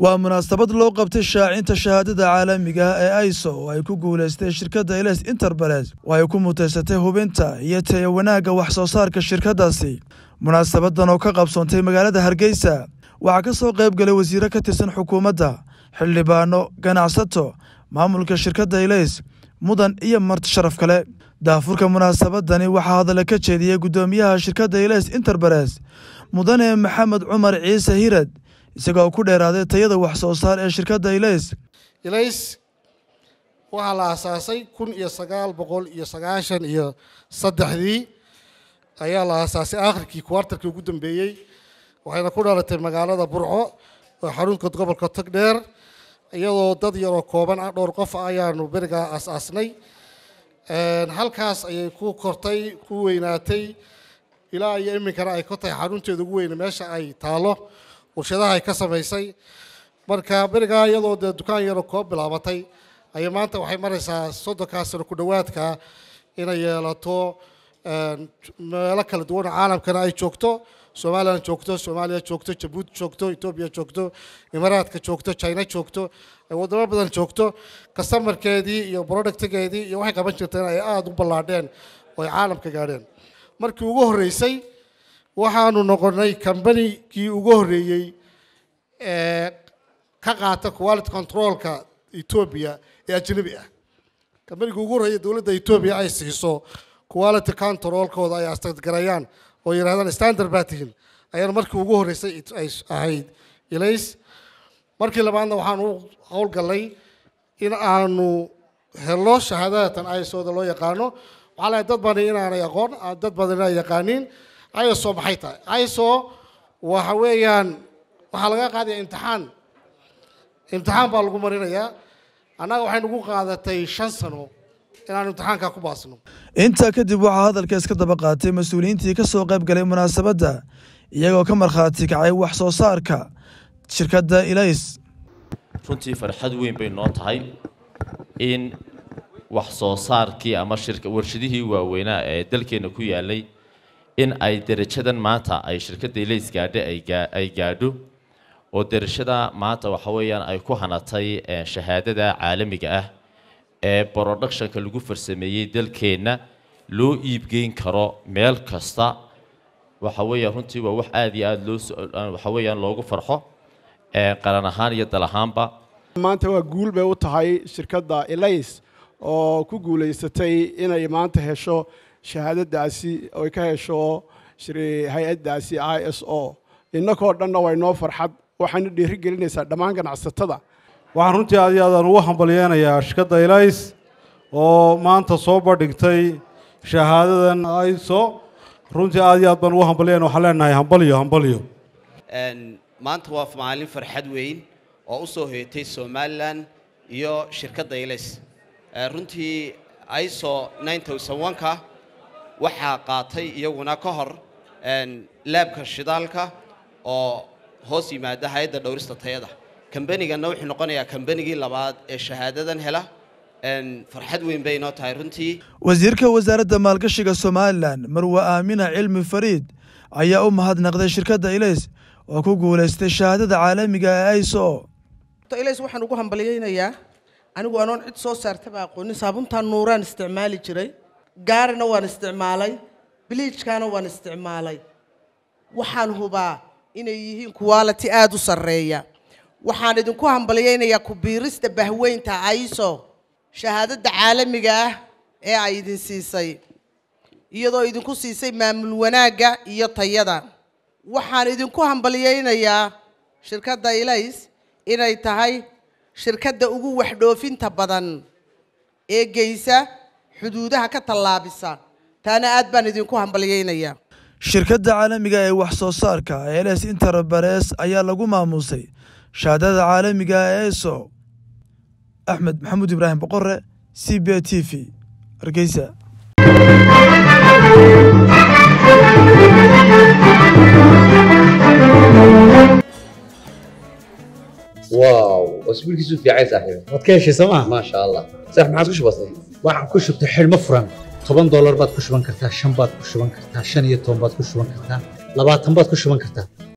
waa munaasabad loo qabtay shaacinta shahaadada caalamiga ah ee iso oo ay ku guulaystay shirkadda eles interbares oo ay ku mutaysatay hubinta iyo taya wanaagga wax soo saarka shirkaddaasi munaasabadan oo ka qabsoontay magaalada hargeysa waxaa ka soo qayb galay wasiiro ka tirsan xukuumadda xildhibaano ganacsato maamulka shirkadda eles mudan iyo marti sharaf kale daafurka munaasabadani waxaa hadalle ka jeediyey guddoomiyaha shirkadda eles interbares mudane maxamed cumar ciise hirad isagoo ku dheeraaday tayada wax soo saar ee shirkadda ilays ilays waxaa la aasaasay kun iyo sagaal boqol iyo sagaashan iyo saddexdii ayaa la aasaasay aakhirkii kuwartarkii ugu dambeeyey waxayna ku dhalatay magaalada burco oo xarunka gobolka togdheer iyadoo dad yaroo kooban ah dhowr qof ah ayaanu berigaa aas-aasnay halkaas ayay ku kortay ku weynaatay ilaa iyo iminkana ay ka tahay xarunteeda ugu weyne meesha ay taalo warshadaha ay ka samaysay marka berigaa iyadoo dee dukaan yaro koo bilaabatay ayay maanta waxay maraysaa soddonkaa sano ku dhowaadka inay yeelato eh, meelo kala duwan caalamkana ay joogto somalilan joogto soomaaliya joogto jabuuti joogto etoobiya joogto imaaraadka joogto china joogto eh, wadamo badan joogto kastamarkeedii iyo productigeedii iyo waxay qaban jirta in ay aada u ballaadheen oo ay caalamka gaadheen markii ugu horreysay waxaanu noqonay combanykii ugu horreeyey ee ka qaata quality controlka etoobiya ee ajnebi ah combanigii ugu horreeya dowladda etoobiya ay siiso quality controlkooda ay astadgarayaan oo yidhahdaan standard baa tihin ayaana markii ugu horreysay ay ahayd ilays markii labaadna waxaan u howlgalay in aanu helo shahaadatan isooda loo yaqaano waxaa lahay dad badani inaanay aqoon dad badan inaanay yaqaaniin iso maxay tahay iso waxa weeyaan waxaa laga qaadaya imtixaan imtixaan baa lagu marinayaa annaga waxay nagu qaadatay shan sano inaan imtixaankaa ku baasno intaa kadib waxaa hadalka iska daba qaatay mas-uuliyiintii ka soo qayb galay munaasabadda iyagoo ka markhaati kacay wax soo saarka shirkadda ilays runtii farxad weyn bay noo tahay in wax soo saarkii ama warshadihii waaweynaa ee dalkeenna ku yaalay in ay derajadan maanta ay shirkadda leys gaadhe ay gaadho oo derajada maanta waxa weeyaan ay ku hanatay eh, shahaadada caalamiga ah ee brodactionka lagu farsameeyey dalkeenna loo iibgeyn karo meel kasta waxa weeyaan runtii waa wax aada iyo aada loo waxa weeyaan loogu farxo eh, qaran ahaan iyo dal ahaanba maanta waa guul bay u tahay shirkadda elays oo ku guulaysatay inay maanta hesho shahaadadaasi ay ka hesho hay-addaasi i s o innakoo dhanna way noo farxad waxayna dhiiri gelinaysaa dhammaan ganacsatada waxaan runtii aad aadaan ugu hambalyeenayaa shika elis oo maanta soo bandhigtay shahaadadan iso runtii aad iyo aad baan ugu hambalyaen waxaan leenahay hambalyo hambalyo maanta waa maalin farxad weyn oo u soo heetay somalilan iyo shirka daylays runtii iso nine thousand one waxaa qaatay iyaguna ka hor laabka shidaalka oo hoos yimaada hay-adda dhowrista tayada kambaniganna wuxuu noqonayaa kambanigii labaad ee shahaadadan hela farxad weyn bay inoo tahay runtii wasiirka wasaaradda maalgashiga somalilan marwa aamina cilmi fariid ayaa u mahadnaqday shirkadda ilays oo ku guulaystay shahaadada caalamiga ah ee iso ilays waxaan ugu hambalyeynayaa anigu anoon cid soo saartaba aqoonin saabuntaan nuuraan isticmaali jiray gaarina waan isticmaalay biliijkaana waan isticmaalay waxaan hubaa inay yihiin quality aada u sarreeya waxaan idinku hambalyaynayaa kubiirista bahweynta aiso shahaadada caalamiga ah ee ay idin siisay iyadoo idinku siisay maamul wanaagga iyo tayada waxaan idinku hambalyaynayaa shirkadda ilays inay tahay shirkadda ugu waxdhoofinta badan ee geysa xuduudaha ka tallaabisaan taana aad baan idinku hambalyeynayaa shirkadda caalamiga ah ee wax soo saarka els interbares ayaa lagu maamuusay shaadada caalamiga ah eso axmed maxamuud ibraahim boqore c b t v hargeysa واو اسبوع كيسو في عايز احيو ما تكيش سما ما شاء الله صح waxaan ku shubtay xidhmo furan toban doolar baad ku shuban kartaa shan baad ku shuban kartaa shan iyo toban baad ku shuban kartaa labaatan baad ku shuban kartaa